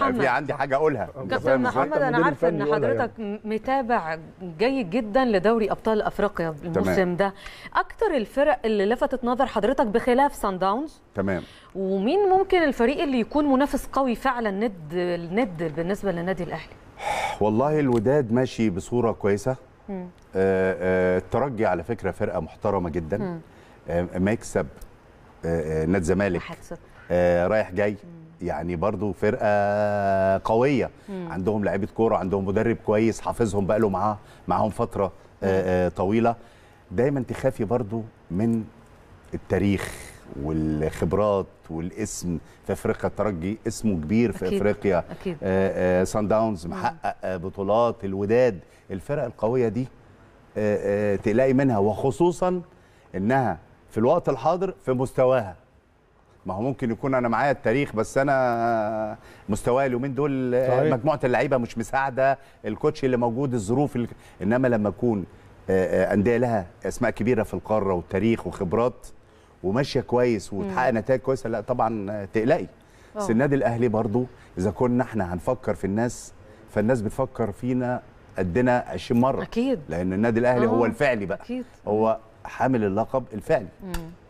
يعني محمد في عندي حاجه اقولها كابتن محمد انا عارفه ان إيه؟ حضرتك يعني. متابع جيد جدا لدوري ابطال افريقيا الموسم ده اكتر الفرق اللي لفتت نظر حضرتك بخلاف سان داونز تمام ومين ممكن الفريق اللي يكون منافس قوي فعلا ند ند بالنسبه للنادي الاهلي والله الوداد ماشي بصوره كويسه آه آه الترجي على فكره فرقه محترمه جدا آه مكسب آه، آه، نادي الزمالك آه، رايح جاي مم. يعني برضو فرقه قويه مم. عندهم لعيبه كوره عندهم مدرب كويس حافظهم بقاله معاه معاهم فتره آه، آه، طويله دايما تخافي برضو من التاريخ والخبرات والاسم في افريقيا الترجي اسمه كبير في أكيد. افريقيا أكيد. سان آه، داونز محقق بطولات الوداد الفرق القويه دي تلاقي منها وخصوصا انها في الوقت الحاضر في مستواها ما هو ممكن يكون انا معايا التاريخ بس انا مستواي اليومين دول صحيح. مجموعه اللعيبه مش مساعده الكوتش اللي موجود الظروف اللي... انما لما اكون آه، آه، انديه لها اسماء كبيره في القاره وتاريخ وخبرات وماشيه كويس وتحقق نتائج كويسه لا طبعا تقلقي بس النادي الاهلي برضو اذا كنا احنا هنفكر في الناس فالناس بتفكر فينا قدنا 20 مره اكيد لان النادي الاهلي أوه. هو آه، الفعلي بقى أكيد. هو حامل اللقب الفعلي مم.